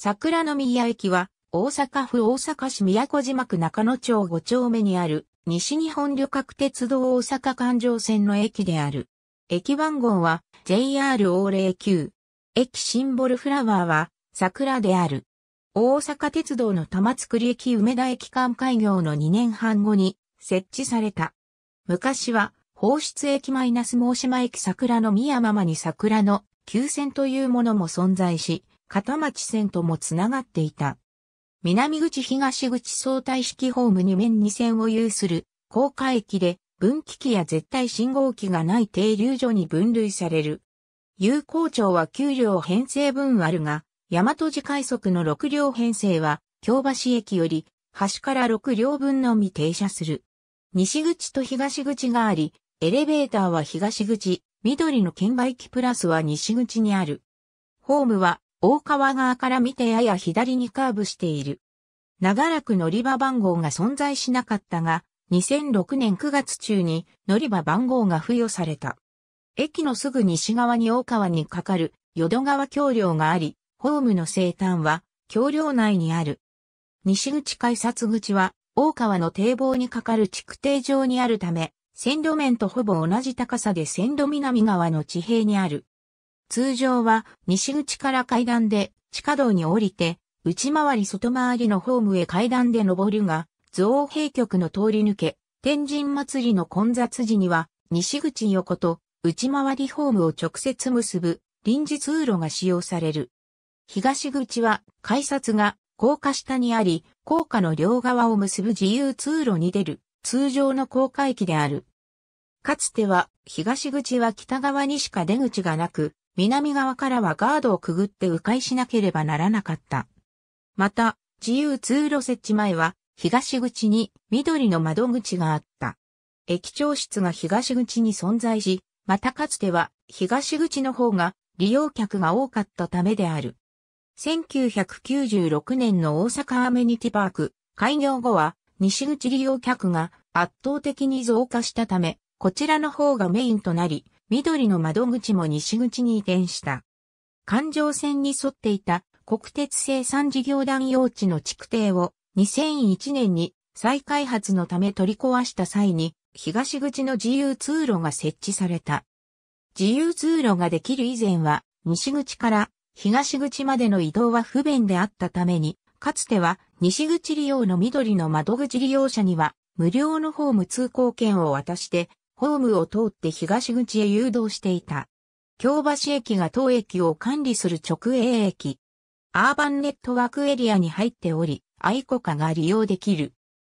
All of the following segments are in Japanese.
桜の宮駅は、大阪府大阪市宮古島区中野町5丁目にある、西日本旅客鉄道大阪環状線の駅である。駅番号は j r 大0 9駅シンボルフラワーは、桜である。大阪鉄道の玉造駅梅田駅間開業の2年半後に設置された。昔は、放出駅マイナス申島駅桜の宮ママに桜の急線というものも存在し、片町線ともつながっていた。南口東口相対式ホーム2面2線を有する高架駅で分岐器や絶対信号機がない停留所に分類される。有効庁は9両編成分あるが、大和寺快速の6両編成は京橋駅より端から6両分のみ停車する。西口と東口があり、エレベーターは東口、緑の券売機プラスは西口にある。ホームは大川側から見てやや左にカーブしている。長らく乗り場番号が存在しなかったが、2006年9月中に乗り場番号が付与された。駅のすぐ西側に大川に架かる淀川橋梁があり、ホームの西端は橋梁内にある。西口改札口は大川の堤防に架かる築堤上にあるため、線路面とほぼ同じ高さで線路南側の地平にある。通常は西口から階段で地下道に降りて、内回り外回りのホームへ階段で登るが、造幣局の通り抜け、天神祭りの混雑時には、西口横と内回りホームを直接結ぶ臨時通路が使用される。東口は改札が高架下にあり、高架の両側を結ぶ自由通路に出る通常の高架駅である。かつては東口は北側にしか出口がなく、南側からはガードをくぐって迂回しなければならなかった。また、自由通路設置前は、東口に緑の窓口があった。駅長室が東口に存在し、またかつては東口の方が利用客が多かったためである。1996年の大阪アメニティパーク開業後は西口利用客が圧倒的に増加したため、こちらの方がメインとなり、緑の窓口も西口に移転した。環状線に沿っていた国鉄生産事業団用地の築堤を2001年に再開発のため取り壊した際に東口の自由通路が設置された。自由通路ができる以前は西口から東口までの移動は不便であったために、かつては西口利用の緑の窓口利用者には無料のホーム通行券を渡してホームを通って東口へ誘導していた。京橋駅が当駅を管理する直営駅。アーバンネットワークエリアに入っており、愛国家が利用できる。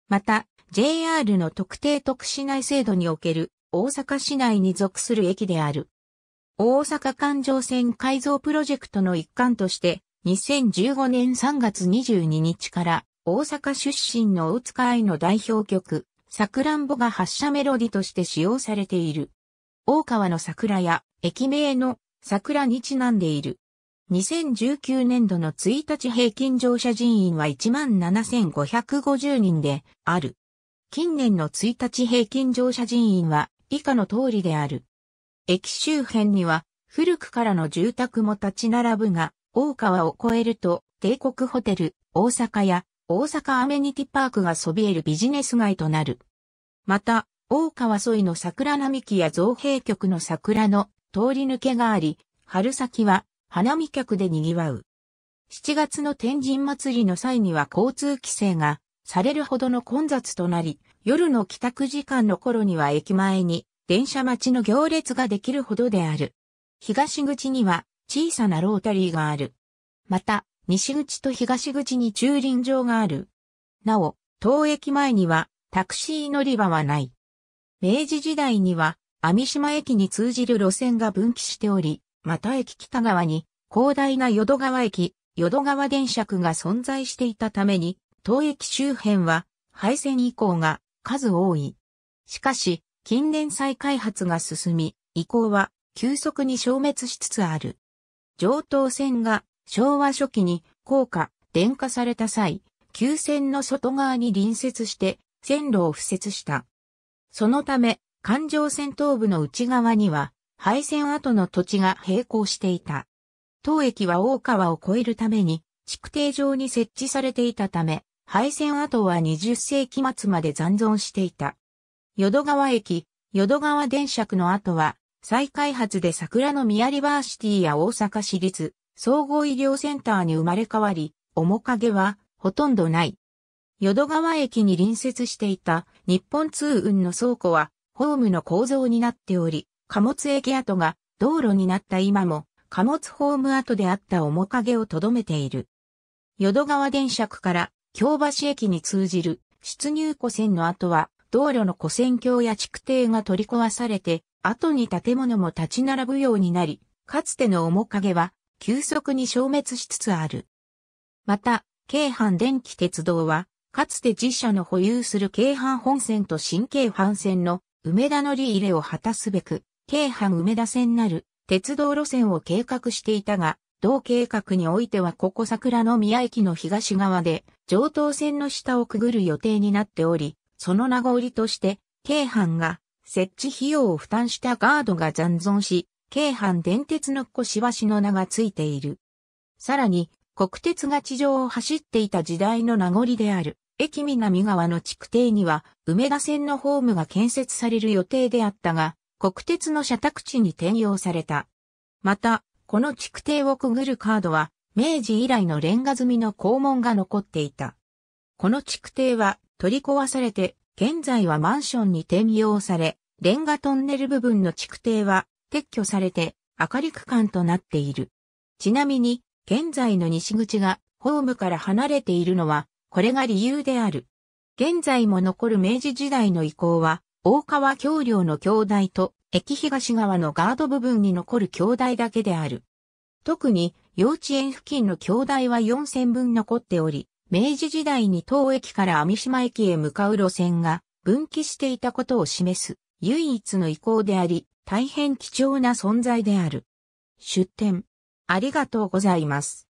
また、JR の特定特市内制度における大阪市内に属する駅である。大阪環状線改造プロジェクトの一環として、2015年3月22日から大阪出身の大塚愛の代表曲、サクランボが発車メロディとして使用されている。大川の桜や駅名の桜にちなんでいる。2019年度の1日平均乗車人員は17,550人である。近年の1日平均乗車人員は以下の通りである。駅周辺には古くからの住宅も立ち並ぶが、大川を越えると帝国ホテル、大阪や大阪アメニティパークがそびえるビジネス街となる。また、大川沿いの桜並木や造幣局の桜の通り抜けがあり、春先は花見客で賑わう。7月の天神祭りの際には交通規制がされるほどの混雑となり、夜の帰宅時間の頃には駅前に電車待ちの行列ができるほどである。東口には小さなロータリーがある。また、西口と東口に駐輪場がある。なお、当駅前にはタクシー乗り場はない。明治時代には、網島駅に通じる路線が分岐しており、また駅北側に広大な淀川駅、淀川電車区が存在していたために、当駅周辺は廃線以降が数多い。しかし、近年再開発が進み、以降は急速に消滅しつつある。上等線が昭和初期に高架、電化された際、旧線の外側に隣接して線路を敷設した。そのため、環状線東部の内側には、廃線跡の土地が並行していた。当駅は大川を越えるために、築堤上に設置されていたため、廃線跡は20世紀末まで残存していた。淀川駅、淀川電車区の跡は、再開発で桜の宮リバーシティや大阪市立総合医療センターに生まれ変わり、面影はほとんどない。淀川駅に隣接していた日本通運の倉庫はホームの構造になっており、貨物駅跡が道路になった今も貨物ホーム跡であった面影を留めている。淀川電車区から京橋駅に通じる出入庫線の後は道路の古線橋や築堤が取り壊されて、後に建物も立ち並ぶようになり、かつての面影は急速に消滅しつつある。また、京阪電気鉄道は、かつて自社の保有する京阪本線と新京阪線の梅田乗り入れを果たすべく、京阪梅田線なる鉄道路線を計画していたが、同計画においてはここ桜の宮駅の東側で上東線の下をくぐる予定になっており、その名残として、京阪が設置費用を負担したガードが残存し、京阪電鉄の小わしの名がついている。さらに、国鉄が地上を走っていた時代の名残である、駅南側の築堤には、梅田線のホームが建設される予定であったが、国鉄の社宅地に転用された。また、この築堤をくぐるカードは、明治以来のレンガ積みの校門が残っていた。この築堤は取り壊されて、現在はマンションに転用され、レンガトンネル部分の築堤は撤去されて明るく間となっている。ちなみに、現在の西口がホームから離れているのは、これが理由である。現在も残る明治時代の遺構は、大川橋梁の橋台と、駅東側のガード部分に残る橋台だけである。特に、幼稚園付近の橋台は4000分残っており、明治時代に当駅から網島駅へ向かう路線が分岐していたことを示す唯一の遺構であり、大変貴重な存在である。出展。ありがとうございます。